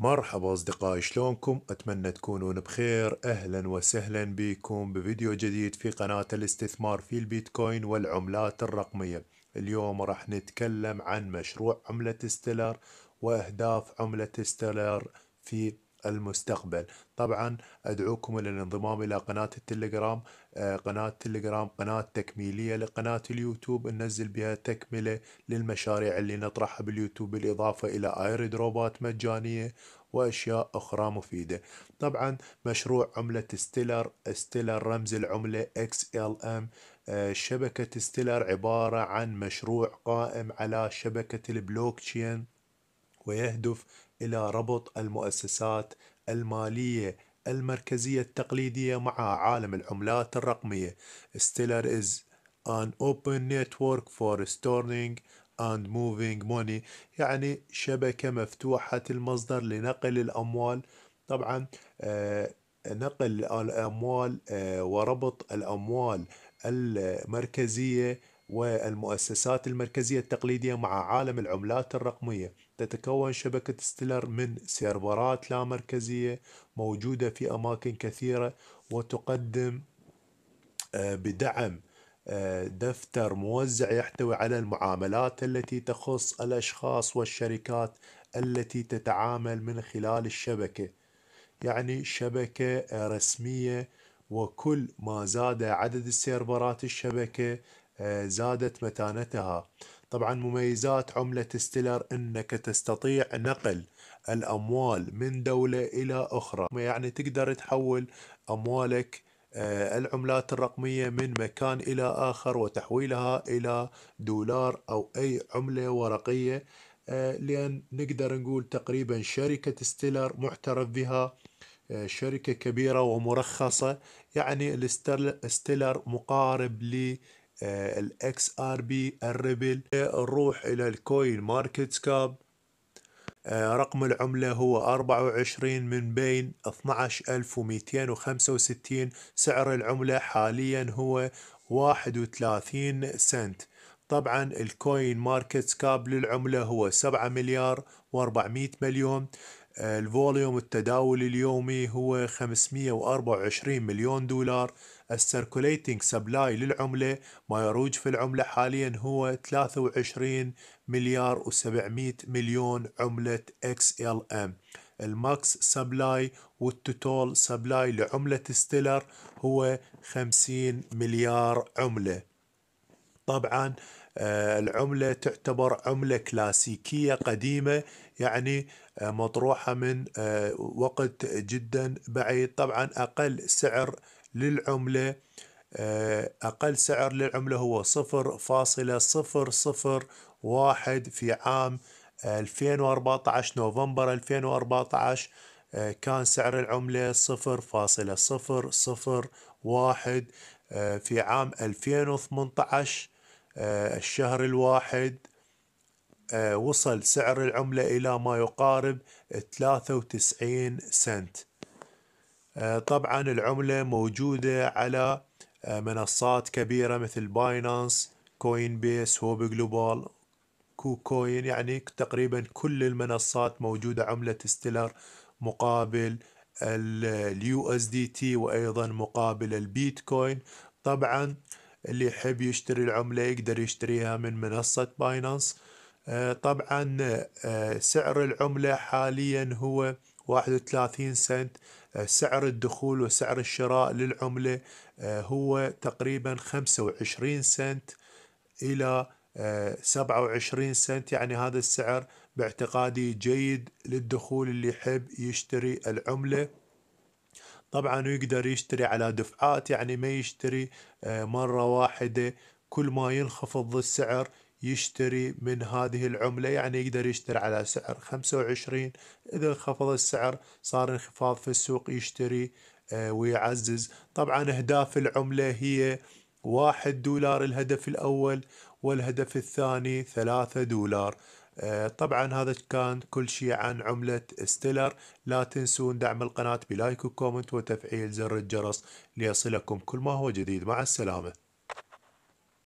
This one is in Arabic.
مرحبا أصدقائي شلونكم؟ أتمنى تكونون بخير أهلا وسهلا بكم بفيديو جديد في قناة الاستثمار في البيتكوين والعملات الرقمية اليوم راح نتكلم عن مشروع عملة ستيلر وأهداف عملة ستيلر في المستقبل طبعا أدعوكم إلى الانضمام إلى قناة التليجرام آه، قناة التليجرام قناة تكميلية لقناة اليوتيوب ننزل بها تكملة للمشاريع اللي نطرحها باليوتيوب بالإضافة إلى ايردروبات مجانية وأشياء أخرى مفيدة طبعا مشروع عملة ستيلر ستيلر رمز العملة XLM آه، شبكة ستيلر عبارة عن مشروع قائم على شبكة البلوك تشين ويهدف إلى ربط المؤسسات المالية المركزية التقليدية مع عالم العملات الرقمية. Stellar is an open network for storing and moving money يعني شبكة مفتوحة المصدر لنقل الأموال طبعا آه، نقل الأموال آه، وربط الأموال المركزية والمؤسسات المركزية التقليدية مع عالم العملات الرقمية تتكون شبكة ستيلر من سيرفرات لا مركزية موجودة في أماكن كثيرة وتقدم آه، بدعم آه، دفتر موزع يحتوي على المعاملات التي تخص الأشخاص والشركات التي تتعامل من خلال الشبكة يعني شبكة رسمية وكل ما زاد عدد السيرفرات الشبكة آه، زادت متانتها طبعا مميزات عملة ستيلر أنك تستطيع نقل الأموال من دولة إلى أخرى يعني تقدر تحول أموالك آه، العملات الرقمية من مكان إلى آخر وتحويلها إلى دولار أو أي عملة ورقية آه، لأن نقدر نقول تقريبا شركة ستيلر معترف بها شركة كبيرة ومرخصة يعني الستيلر مقارب ل آه، الاكس ار بي الريبل نروح الى الكوين ماركت كاب آه، رقم العملة هو 24 من بين 12265 سعر العملة حاليا هو 31 سنت طبعا الكوين ماركت كاب للعملة هو 7 مليار و400 مليون آه، الفوليوم التداول اليومي هو 524 مليون دولار السيركوليتنج سبلاي للعملة ما يروج في العملة حاليا هو 23 مليار و700 مليون عملة XLM الماكس سبلاي والتوتول سبلاي لعملة ستيلر هو 50 مليار عملة طبعا آه، العملة تعتبر عملة كلاسيكية قديمة يعني آه، مطروحة من آه، وقت جدا بعيد طبعا أقل سعر للعملة أقل سعر للعملة هو صفر فاصلة صفر صفر واحد في عام 2014 نوفمبر 2014 كان سعر العملة صفر فاصلة صفر صفر واحد في عام 2018 آه، الشهر الواحد آه، وصل سعر العملة إلى ما يقارب 93 سنت آه، طبعا العملة موجودة على منصات كبيرة مثل باينانس كوين بيس هوب جلوبال كوكوين يعني تقريبا كل المنصات موجودة عملة ستيلر مقابل اليو اس دي تي وايضا مقابل البيتكوين طبعا اللي يحب يشتري العملة يقدر يشتريها من منصة باينانس آه، طبعا آه، سعر العملة حاليا هو 31 سنت آه، سعر الدخول وسعر الشراء للعملة هو تقريبا 25 سنت إلى 27 سنت يعني هذا السعر باعتقادي جيد للدخول اللي يحب يشتري العملة طبعا يقدر يشتري على دفعات يعني ما يشتري آه، مرة واحدة كل ما ينخفض السعر يشتري من هذه العملة يعني يقدر يشتري على سعر 25 إذا انخفض السعر صار انخفاض في السوق يشتري آه، ويعزز طبعا أهداف العملة هي واحد دولار الهدف الأول والهدف الثاني ثلاثة دولار آه، طبعا هذا كان كل شيء عن عملة ستيلر لا تنسون دعم القناة بلايك وكومنت وتفعيل زر الجرس ليصلكم كل ما هو جديد مع السلامة